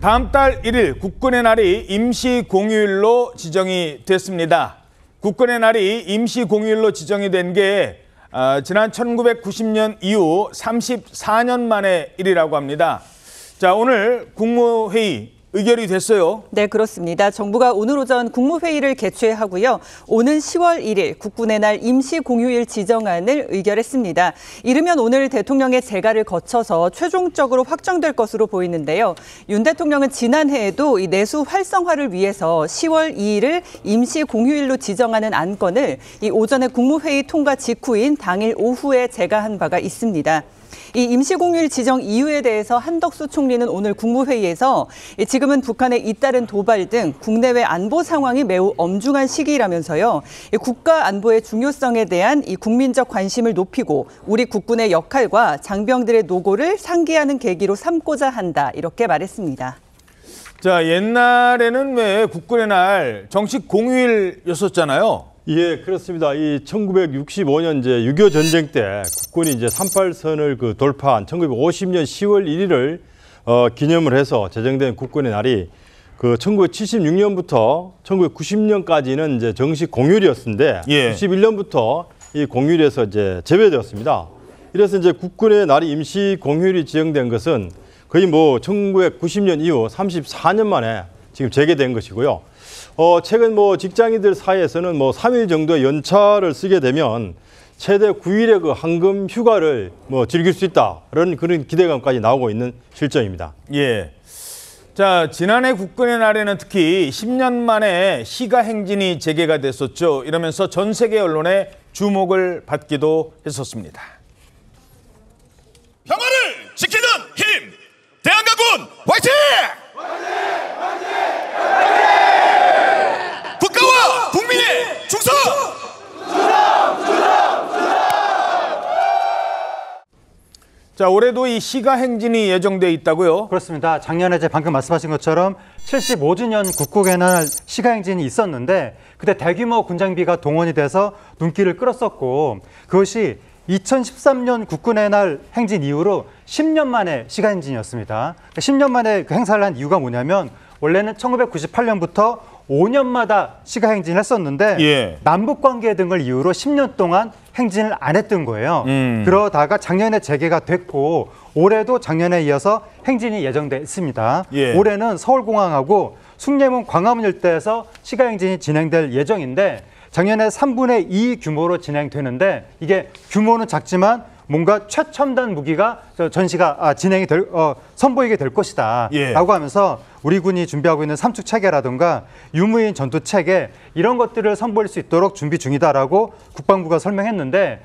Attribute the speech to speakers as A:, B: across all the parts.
A: 다음 달 1일 국군의 날이 임시 공휴일로 지정이 됐습니다. 국군의 날이 임시 공휴일로 지정이 된게 아, 지난 1990년 이후 34년 만의 일이라고 합니다.
B: 자, 오늘 국무회의 의결이 됐어요. 네, 그렇습니다. 정부가 오늘 오전 국무회의를 개최하고요. 오는 10월 1일 국군의 날 임시 공휴일 지정안을 의결했습니다. 이르면 오늘 대통령의 재가를 거쳐서 최종적으로 확정될 것으로 보이는데요. 윤 대통령은 지난해에도 이 내수 활성화를 위해서 10월 2일을 임시 공휴일로 지정하는 안건을 이 오전에 국무회의 통과 직후인 당일 오후에 재가한 바가 있습니다. 이 임시공휴일 지정 이유에 대해서 한덕수 총리는 오늘 국무회의에서 지금은 북한의 잇따른 도발 등 국내외 안보 상황이 매우 엄중한 시기라면서요. 국가 안보의 중요성에 대한 이 국민적 관심을 높이고 우리 국군의 역할과 장병들의 노고를 상기하는 계기로 삼고자 한다 이렇게 말했습니다.
A: 자, 옛날에는 왜 국군의
C: 날 정식 공휴일이었었잖아요. 예, 그렇습니다. 이 1965년 이제 6.25 전쟁 때 국군이 이제 38선을 그 돌파한 1950년 10월 1일을 어, 기념을 해서 제정된 국군의 날이 그 1976년부터 1990년까지는 이제 정식 공휴일이었는데 예. 91년부터 이 공휴일에서 이제 제외되었습니다. 이래서 이제 국군의 날이 임시 공휴일이 지정된 것은 거의 뭐 1990년 이후 34년 만에 지금 재개된 것이고요. 어, 최근 뭐 직장인들 사이에서는 뭐 3일 정도의 연차를 쓰게 되면 최대 9일의 그 황금 휴가를 뭐 즐길 수 있다라는 그런 기대감까지 나오고 있는 실정입니다.
A: 예. 자, 지난해 국군의 날에는 특히 10년 만에 시가 행진이 재개가 됐었죠. 이러면서 전 세계 언론의 주목을 받기도 했었습니다. 자, 올해도 이 시가 행진이 예정돼
D: 있다고요? 그렇습니다. 작년에 제 방금 말씀하신 것처럼 75주년 국국의날 시가 행진이 있었는데 그때 대규모 군장비가 동원이 돼서 눈길을 끌었었고 그것이 2013년 국군의 날 행진 이후로 10년 만에 시가 행진이었습니다. 10년 그러니까 만에 그 행사를 한 이유가 뭐냐면 원래는 1998년부터 5년마다 시가 행진을 했었는데 예. 남북 관계 등을 이유로 10년 동안 행진을 안 했던 거예요. 음. 그러다가 작년에 재개가 됐고 올해도 작년에 이어서 행진이 예정돼 있습니다. 예. 올해는 서울공항하고 숭례문 광화문 일대에서 시가 행진이 진행될 예정인데 작년에 3분의 2 규모로 진행되는데 이게 규모는 작지만 뭔가 최첨단 무기가 전시가 아, 진행이 될, 어, 선보이게 될 것이다. 예. 라고 하면서 우리 군이 준비하고 있는 삼축 체계라든가 유무인 전투 체계 이런 것들을 선보일 수 있도록 준비 중이다라고 국방부가 설명했는데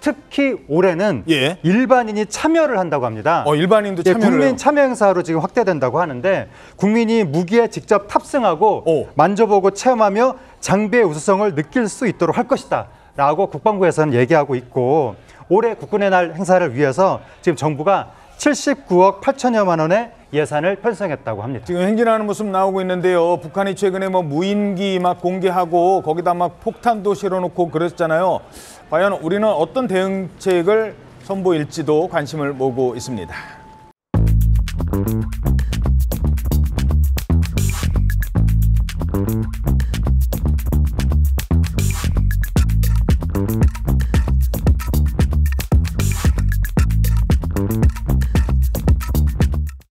D: 특히 올해는 예. 일반인이 참여를 한다고 합니다. 어, 일반인도 예, 참여를 국민 참여 행사로 지금 확대된다고 하는데 국민이 무기에 직접 탑승하고 오. 만져보고 체험하며 장비의 우수성을 느낄 수 있도록 할 것이다. 라고 국방부에서는 얘기하고 있고 올해 국군의 날 행사를 위해서 지금 정부가 79억 8천여만
A: 원의 예산을 편성했다고 합니다. 지금 행진하는 모습 나오고 있는데요. 북한이 최근에 뭐 무인기 막 공개하고 거기다 막 폭탄도 실어놓고 그랬잖아요. 과연 우리는 어떤 대응책을 선보일지도 관심을 모으고 있습니다.